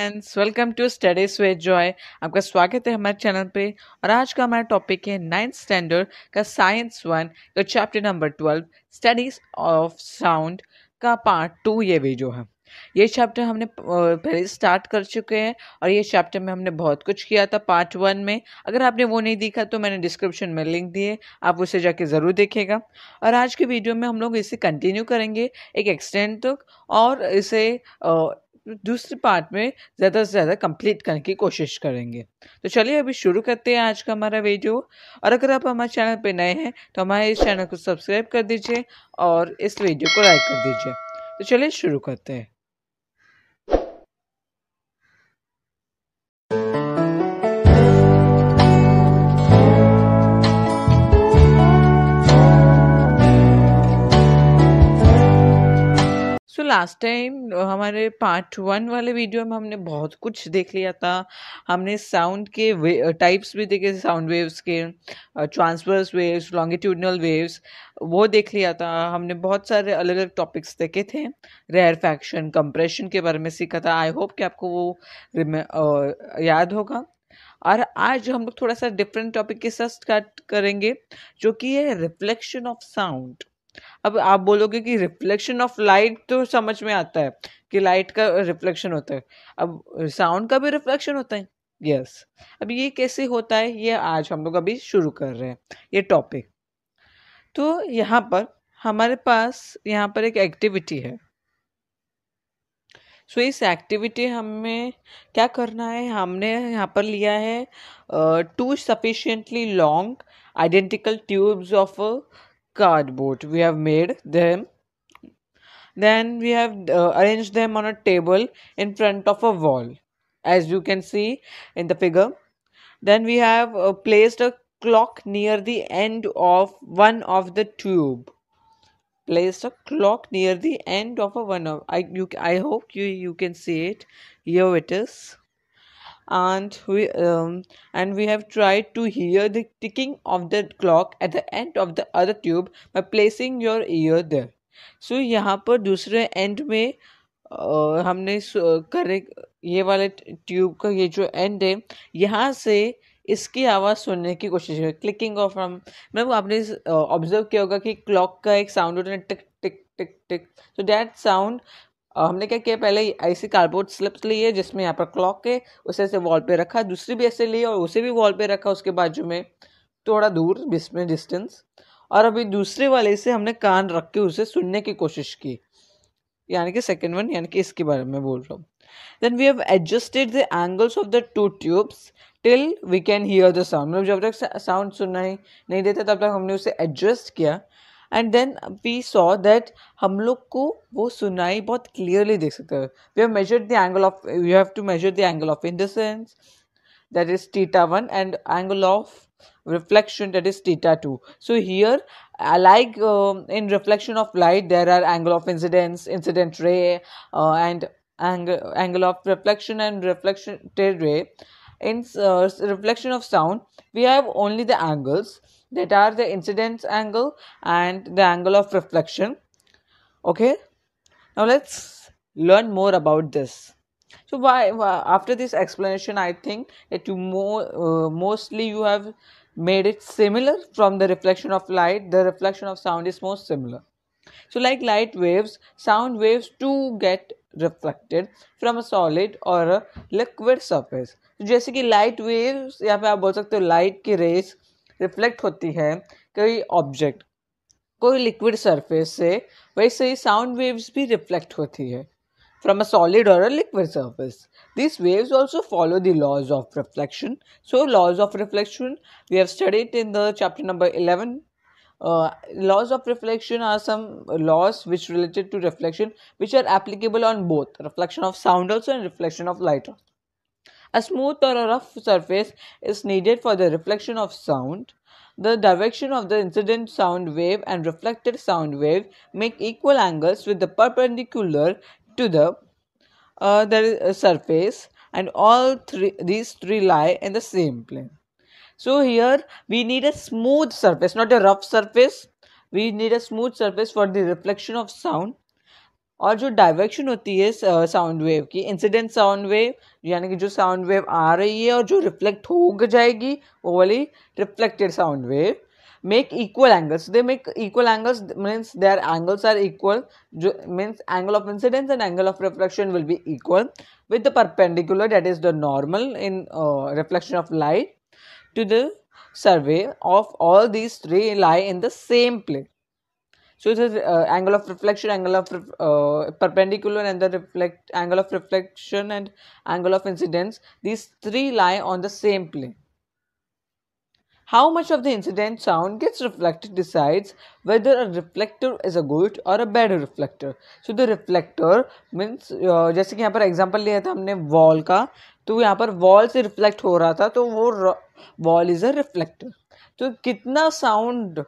Friends welcome to studies with joy आपका स्वागत है हमारे चैनल पे और आज का हमारा टॉपिक है नाइन्थ स्टैंडर्ड का साइंस वन तो का chapter number twelve studies of sound का पार्ट टू ये वीडियो है ये चैप्टर हमने पहले स्टार्ट कर चुके हैं और ये चैप्टर में हमने बहुत कुछ किया था पार्ट वन में अगर आपने वो नहीं देखा तो मैंने डिस्क्रिप्शन में लिंक दिए आप उसे जाके ज़रूर देखेगा और आज के वीडियो में हम लोग इसे कंटिन्यू करेंगे एक एक्सटेंड तक और इसे दूसरे पार्ट में ज़्यादा से ज़्यादा कंप्लीट करने की कोशिश करेंगे तो चलिए अभी शुरू करते हैं आज का हमारा वीडियो और अगर आप हमारे चैनल पर नए हैं तो हमारे इस चैनल को सब्सक्राइब कर दीजिए और इस वीडियो को लाइक कर दीजिए तो चलिए शुरू करते हैं लास्ट टाइम uh, हमारे पार्ट वन वाले वीडियो में हमने बहुत कुछ देख लिया था हमने साउंड के टाइप्स uh, भी देखे साउंड वेव्स के ट्रांसवर्स वेव्स लॉन्गिट्यूडनल वेव्स वो देख लिया था हमने बहुत सारे अलग अलग टॉपिक्स देखे थे रेयर फैक्शन कंप्रेशन के बारे में सीखा था आई होप कि आपको वो uh, याद होगा और आज हम लोग थोड़ा सा डिफरेंट टॉपिक के साथ स्टार्ट करेंगे जो कि है रिफ्लेक्शन ऑफ साउंड अब आप बोलोगे कि रिफ्लेक्शन ऑफ लाइट तो समझ में आता है कि लाइट का रिफ्लेक्शन होता है अब साउंड का भी रिफ्लेक्शन होता है यस yes. अब ये कैसे होता है ये आज हम लोग अभी शुरू कर रहे हैं ये टॉपिक तो यहाँ पर हमारे पास यहाँ पर एक एक्टिविटी है सो so, इस एक्टिविटी हमें क्या करना है हमने यहाँ पर लिया है two sufficiently long identical tubes of cardboard we have made them then we have uh, arranged them on a table in front of a wall as you can see in the figure then we have uh, placed a clock near the end of one of the tube placed a clock near the end of a one of i you i hope you you can see it here it is and we um, and we have tried to hear the ticking of the clock at the end of the other tube by placing your ear there so so, यहाँ पर दूसरे and में आ, हमने kare ye wale tube ka ye jo end hai yahan se इसकी आवाज़ सुनने की कोशिश करें क्लिकिंग ऑफ हम मैम आपने ऑब्जर्व किया होगा कि क्लॉक का एक साउंड होता है टिक टिक टिक टिक सो डैट साउंड और हमने क्या किया पहले ऐसी कार्डबोर्ड स्लिप्स ली है जिसमें यहाँ पर क्लॉक के उसे ऐसे वॉल पे रखा दूसरी भी ऐसे ली और उसे भी वॉल पे रखा उसके बाजू में थोड़ा दूर इसमें डिस्टेंस और अभी दूसरे वाले से हमने कान रख के उसे सुनने की कोशिश की यानी कि सेकेंड वन यानी कि इसके बारे में बोल रहा हूँ then we have adjusted the angles of the two tubes till we can hear the sound मतलब जब तक साउंड सुनना ही नहीं देता तब तक हमने उसे एडजस्ट किया and then we saw that हम लोग को वो सुनाई बहुत क्लियरली देख सकते हैं we have measured the angle of you have to measure the angle of that is theta 1 and angle of reflection that is theta 2 so here uh, like um, in reflection of light there are angle of incidence incident ray uh, and angle angle of reflection and reflected ray in uh, reflection of sound we have only the angles that are the incidence angle and the angle of reflection okay now let's learn more about this so why, after this explanation i think that you more uh, mostly you have made it similar from the reflection of light the reflection of sound is most similar so like light waves sound waves too get reflected from a solid or a liquid जैसे कि light waves या फिर आप बोल सकते हो light की race reflect होती है कोई ऑब्जेक्ट कोई लिक्विड सरफेस से वैसे ही साउंड वेव्स भी रिफ्लेक्ट होती है फ्रॉम अ सॉलिड और a liquid surface this waves also follow the laws of reflection so laws of reflection we have studied in the chapter number eleven laws of reflection are some laws which related to reflection which are applicable on both reflection of sound also and reflection of light also A smooth or a rough surface is needed for the reflection of sound. The direction of the incident sound wave and reflected sound wave make equal angles with the perpendicular to the uh, the uh, surface and all three these three lie in the same plane. So here we need a smooth surface, not a rough surface. We need a smooth surface for the reflection of sound और जो direction होती है sound wave की incident sound wave यानी कि जो sound wave आ रही है और जो रिफ्लेक्ट हो जाएगी वो वाली reflected sound wave make equal angles they make equal angles means their angles are equal जो means angle of incidence and angle of reflection will be equal with the perpendicular that is the normal in reflection of light to the survey of all these three lie in the same plate so this is uh, angle of reflection angle of uh, perpendicular and the reflect angle of reflection and angle of incidence these three lie on the same plane how much of the incident sound gets reflected decides whether a reflector is a good or a bad reflector so the reflector means uh, जैसे कि यहाँ पर example लिया था हमने wall का तो यहाँ पर wall से reflect हो रहा था तो वो wall is a reflector तो कितना sound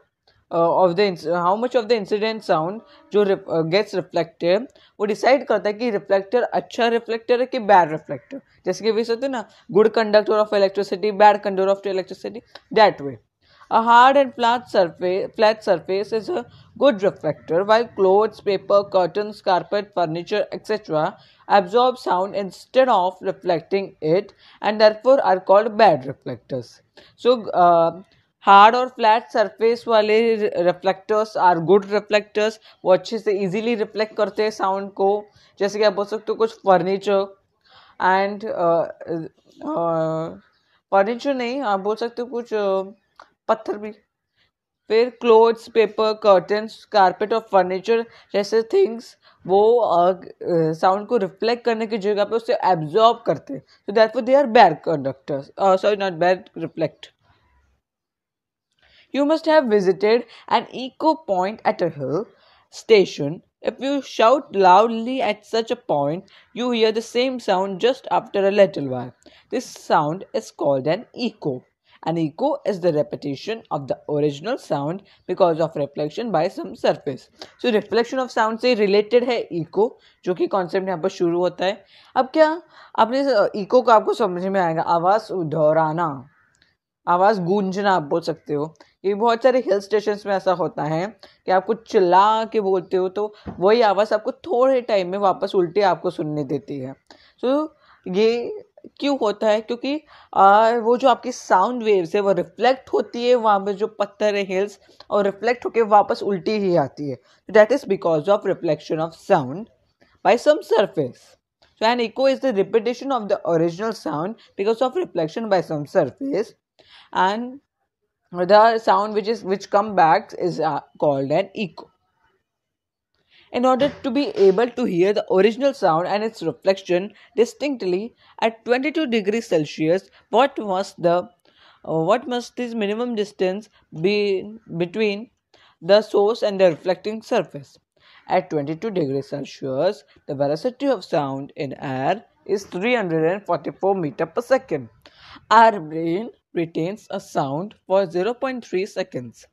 of the how much of the incident sound जो गेट्स रिफ्लेक्टेड वो डिसाइड करता है कि रिफ्लेक्टर अच्छा रिफ्लेक्टर है कि बैड रिफ्लेक्टर जैसे कि वे सोचते हैं ना good conductor of electricity bad conductor of electricity that way A hard and flat surface, flat surface is a good reflector, while clothes, paper, curtains, carpet, furniture, etc. absorb sound instead of reflecting it and therefore are called bad reflectors. So, uh, hard और flat surface वाले reflectors are good reflectors वो अच्छे से easily reflect करते हैं sound को जैसे कि आप बोल सकते हो कुछ फर्नीचर एंड फर्नीचर नहीं आप बोल सकते हो कुछ uh, पत्थर भी फिर क्लोथ्स पेपर कर्टन्स कारपेट और फर्नीचर जैसे थिंग्स वो साउंड uh, को रिफ्लेक्ट करने की जगह पे उसे एब्जॉर्ब करते हैं सो दैट वो they are bad conductors sorry not bad reflect you must have visited an echo point at a hill station. If you shout loudly at such a point, you hear the same sound just after a little while. This sound is called an echo. An echo is the repetition of the original sound because of reflection by some surface. So reflection of sound is related to echo which कि concept here पर शुरू होता echo का आपको समझ में आएगा आवाज़ दोहराना आवाज़ गूंजना आप बोल सकते हो ये बहुत सारे हिल स्टेशन में ऐसा होता है कि आपको चिल्ला के बोलते हो तो वही आवाज़ आपको थोड़े टाइम में वापस उल्टी आपको सुनने देती है तो so, ये क्यों होता है क्योंकि आ, वो जो आपकी साउंड वेव्स है वो रिफ्लेक्ट होती है वहाँ पर जो पत्थर है हिल्स और रिफ्लेक्ट होकर वापस उल्टी ही आती है तो that is because of reflection of sound by some surface So an echo is the repetition of the original sound because of reflection by some surface and the sound which is which come back is uh, called an echo in order to be able to hear the original sound and its reflection distinctly at 22 degrees celsius what must the uh, what must this minimum distance be between the source and the reflecting surface at 22 degrees celsius the velocity of sound in air is 344 meter per second our brain retains a sound for 0.3 seconds.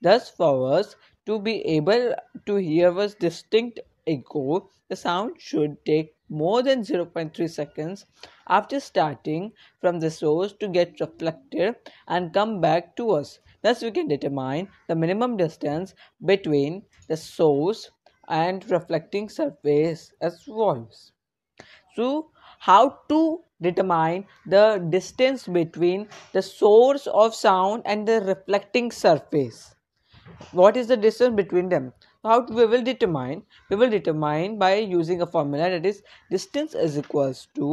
Thus, for us to be able to hear a distinct echo, the sound should take more than 0.3 seconds after starting from the source to get reflected and come back to us. Thus, we can determine the minimum distance between the source and reflecting surface as volumes. So, how to determine the distance between the source of sound and the reflecting surface what is the distance between them how we will determine we will determine by using a formula that is distance is equals to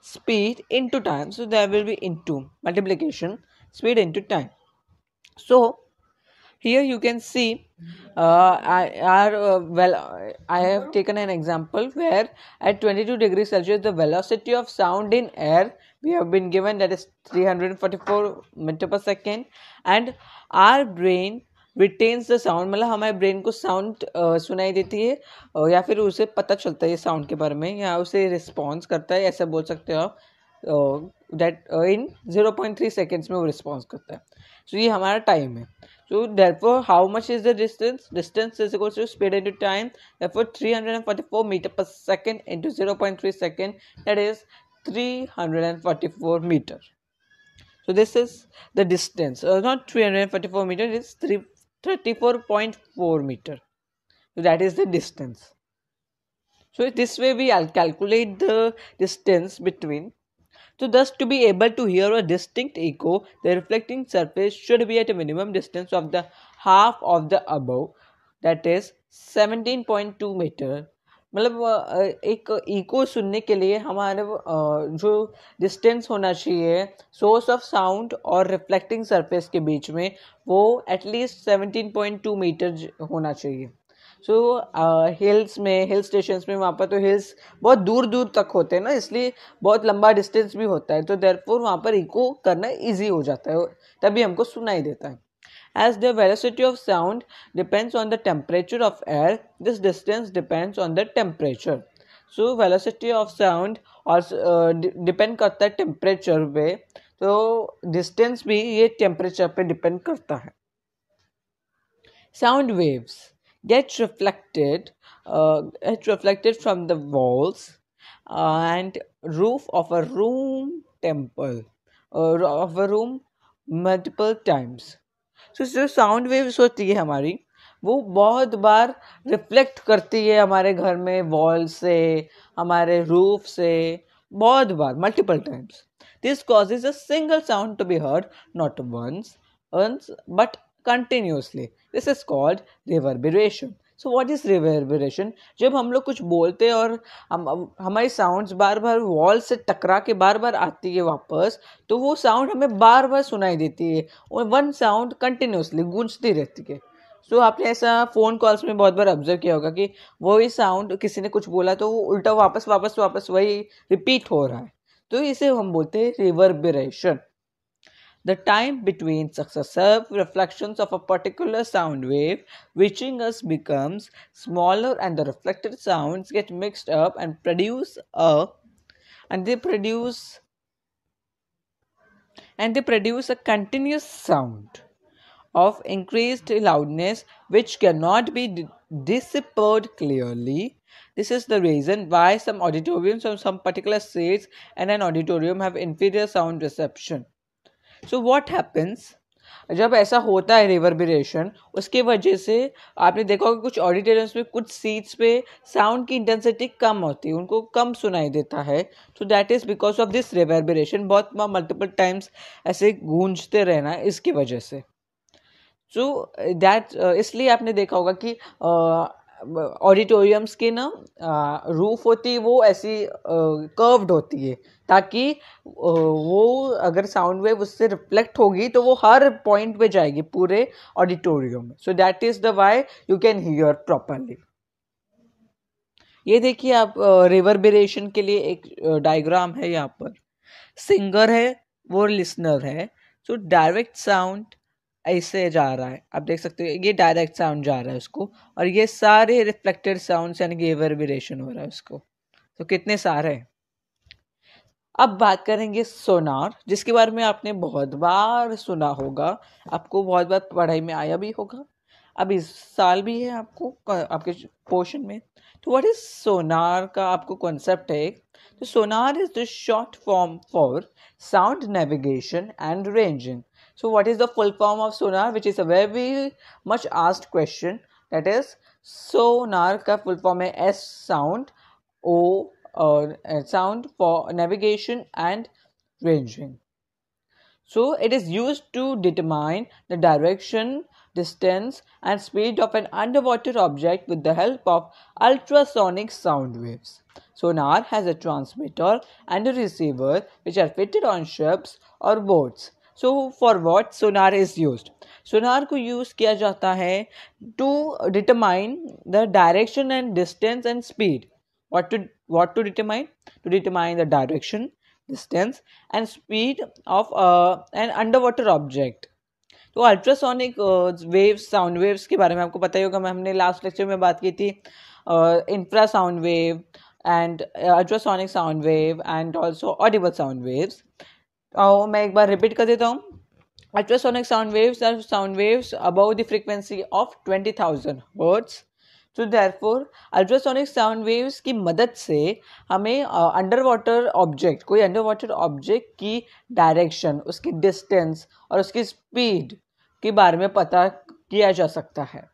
speed into time so there will be into multiplication speed into time so here you can see uh, I are uh, well I have taken an example where at 22 degrees Celsius the velocity of sound in air we have been given that is 344 meter per second and our brain retains the sound मतलब हमारे brain को sound सुनाई देती है और या फिर उसे पता चलता है साउंड के बारे में या उसे रिस्पॉन्स करता है ऐसा बोल सकते हो आप that in zero point three seconds में वो रिस्पॉन्स करता है सो so, ये हमारा टाइम है So therefore, how much is the distance? Distance is equal to speed into time. Therefore, 344 meter per second into 0.3 second. That is 344 meter. So this is the distance. Uh, not 344 meter. It is 34.4 meter. So that is the distance. So this way we calculate the distance between So thus to be able to hear a distinct echo, the reflecting surface should be at a minimum distance of the half of the above that is 17.2 meter मतलब एक eco सुनने के लिए हमारे जो distance होना चाहिए source of sound और रिफ्लेक्टिंग सरफेस के बीच में वो एटलीस्ट 17.2 मीटर होना चाहिए सो हिल्स uh, में हिल स्टेशंस में वहाँ पर तो हिल्स बहुत दूर दूर तक होते हैं ना इसलिए बहुत लंबा डिस्टेंस भी होता है तो फोर वहाँ पर इको करना ईजी हो जाता है तभी हमको सुनाई देता है as the velocity of sound depends on the temperature of air this distance depends on the temperature so velocity of sound और डिपेंड करता है टेम्परेचर पे तो डिस्टेंस भी ये टेम्परेचर पे डिपेंड करता है sound waves Gets reflected uh, reflected from the walls uh, and roof of a room temple uh, of a room multiple times so the sound waves hoti hai hamari वो बहुत बार reflect करती है हमारे घर में wall से हमारे roof से बहुत बार multiple times this cause is a single sound continuously this is called reverberation so what is reverberation जब हम लोग कुछ बोलते हैं और हम हमारी साउंड्स बार बार वॉल से टकरा के बार बार आती है वापस तो वो साउंड हमें बार बार सुनाई देती है और वन साउंड कंटिन्यूसली गूंजती रहती है सो so, आपने ऐसा फ़ोन कॉल्स में बहुत बार ऑब्जर्व किया होगा कि वही साउंड किसी ने कुछ बोला तो वो उल्टा वापस वापस वापस वही रिपीट हो रहा है तो इसे हम बोलते हैं reverberation the time between successive reflections of a particular sound wave reaching us becomes smaller and the reflected sounds get mixed up and produce a and they produce and they produce a continuous sound of increased loudness which cannot be dissipated clearly this is the reason why some auditoriums from some particular states and an auditorium have inferior sound reception so what happens जब ऐसा होता है reverberation उसके वजह से आपने देखा होगा कुछ ऑडिटोरियम्स में कुछ सीट्स पे साउंड की इंटेंसिटी कम होती है उनको कम सुनाई देता है तो that is because of this reverberation बहुत मल्टीपल टाइम्स ऐसे गूंजते रहना इसकी वजह से सो दैट इसलिए आपने देखा होगा कि uh, ऑडिटोरियम्स की ना रूफ होती है वो ऐसी कर्व्ड होती है ताकि वो अगर साउंड वेव उससे रिफ्लेक्ट होगी तो वो हर पॉइंट पे जाएगी पूरे ऑडिटोरियम में so that is the why you can hear properly ये देखिए आप रिवरबरेशन के लिए एक डायग्राम है यहाँ पर सिंगर है वो लिसनर है सो डायरेक्ट साउंड ऐसे जा रहा है आप देख सकते हो ये डायरेक्ट साउंड जा रहा है उसको और ये सारे रिफ्लेक्टेड साउंड यानी कि हो रहा है उसको तो कितने सारे हैं अब बात करेंगे सोनार जिसके बारे में आपने बहुत बार सुना होगा आपको बहुत बार पढ़ाई में आया भी होगा अब इस साल भी है आपको आपके पोर्शन में तो व्हाट इज सोनार का आपको कॉन्सेप्ट है तो sonar is the short form for sound navigation and ranging So, what is the full form of sonar, which is a very much asked question? That is, sonar ka full form is S sound, O uh, sound for navigation and ranging. So, it is used to determine the direction, distance, and speed of an underwater object with the help of ultrasonic sound waves. Sonar has a transmitter and a receiver which are fitted on ships or boats so for what sonar is use sonar को use किया जाता है to determine the direction and distance and speed what to what to determine to determine the direction distance and speed of an under water object तो ultrasonic waves sound waves के बारे में आपको पता ही होगा मैं हमने लास्ट लेक्चर में बात की थी infrasound wave and ultrasonic sound wave and also audible sound waves आओ मैं एक बार रिपीट कर देता हूँ ultrasonic sound waves are sound waves above the frequency of 20,000 hertz. तो फोर अल्ट्रासोनिक साउंड वेव्स की मदद से हमें अंडर वाटर ऑब्जेक्ट कोई अंडर वाटर ऑब्जेक्ट की डायरेक्शन उसकी डिस्टेंस और उसकी स्पीड के बारे में पता किया जा सकता है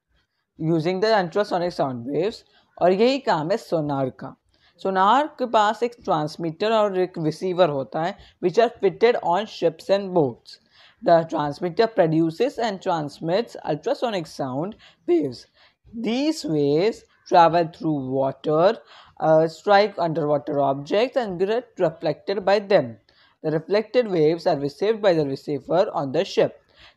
using the ultrasonic sound waves और यही काम है सोनार का सोनार के पास एक ट्रांसमीटर और एक रिसीवर होता है which are fitted on ships and boats the transmitter produce and transmits ultrasonic sound waves these waves travel through water strike under water object and reflected by them the reflected waves are received by the receiver on the ship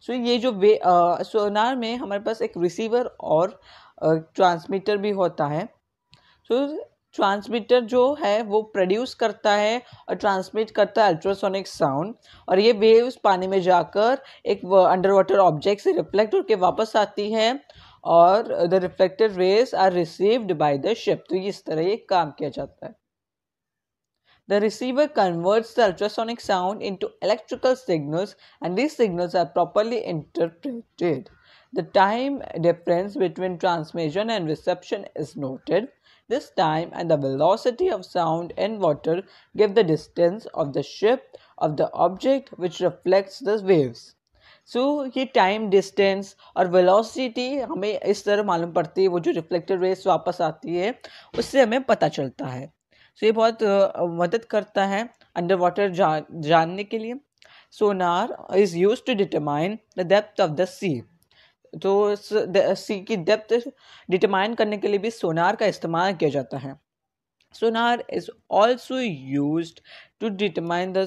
so ये जो वे सोनार uh, में हमारे पास एक receiver और transmitter uh, भी होता है सो transmitter जो है वो प्रोड्यूस करता है और ट्रांसमिट करता है अल्ट्रासोनिक साउंड और ये वेव्स पानी में जाकर एक अंडर वाटर ऑब्जेक्ट से रिफ्लेक्ट होकर वापस आती है और the reflected rays are received by the ship तो इस तरह ये काम किया जाता है the receiver converts the ultrasonic sound into electrical signals and these signals are properly interpreted The time difference between transmission and reception is noted. This time and the velocity of sound in water give the distance of the ship of the object which reflects the waves. So so, ये time distance और velocity हमें इस तरह मालूम पड़ती है वो जो रिफ्लेक्टेड रेस वापस आती है उससे हमें पता चलता है सो so, ये बहुत मदद करता है अंडर वाटर जान जानने के लिए sonar is use to determine the depth of the sea तो सी की डेप्थ डिटरमाइन करने के लिए भी सोनार का इस्तेमाल किया जाता है sonar is also use to determine the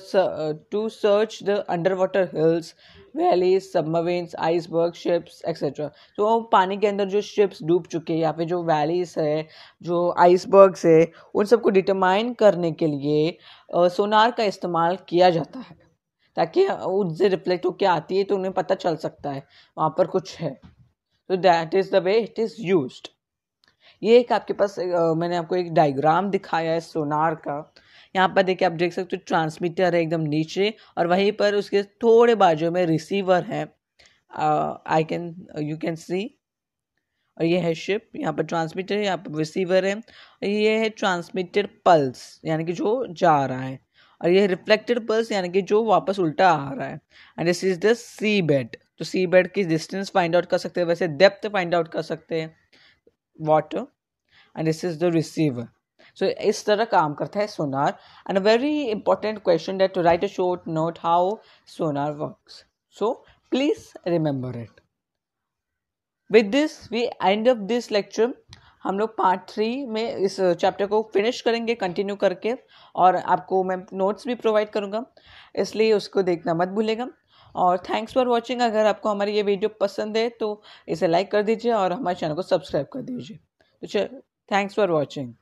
to search the underwater hills valleys submarines iceberg ships etcetera तो पानी के अंदर जो शिप्स डूब चुके हैं या फिर जो वैलीज है जो आइसबर्ग्स है उन सबको डिटरमाइन करने के लिए uh, सोनार का इस्तेमाल किया जाता है ताकि उससे रिफ्लेक्ट होकर आती है तो उन्हें पता चल सकता है वहाँ पर कुछ है तो that is the way it is use ये एक आपके पास मैंने आपको एक डायग्राम दिखाया है सोनार का यहाँ पर देखिए आप देख सकते हो ट्रांसमीटर है एकदम नीचे और वहीं पर उसके थोड़े बाजू में रिसीवर है I can you can see और ये है शिप यहाँ पर ट्रांसमीटर है यहाँ पर रिसीवर है ये है ट्रांसमीटर पल्स यानी कि जो जा रहा है और ये रिफ्लेक्टेड पल्स यानी कि जो वापस उल्टा आ रहा है and this is the sea bed तो सी बेड की डिस्टेंस फाइंड आउट कर सकते हैं वैसे डेप्थ फाइंड आउट कर सकते हैं water and this is the receiver so इस तरह काम करता है sonar and a very important question that to write a short note how sonar works so please remember it with this we end of this lecture हम लोग part three में इस chapter uh, को फिनिश करेंगे continue करके और आपको मैं नोट्स भी प्रोवाइड करूँगा इसलिए उसको देखना मत भूलेगा और थैंक्स फॉर वॉचिंग अगर आपको हमारी ये वीडियो पसंद है तो इसे लाइक कर दीजिए और हमारे चैनल को सब्सक्राइब कर दीजिए तो चल थैंक्स फॉर वॉचिंग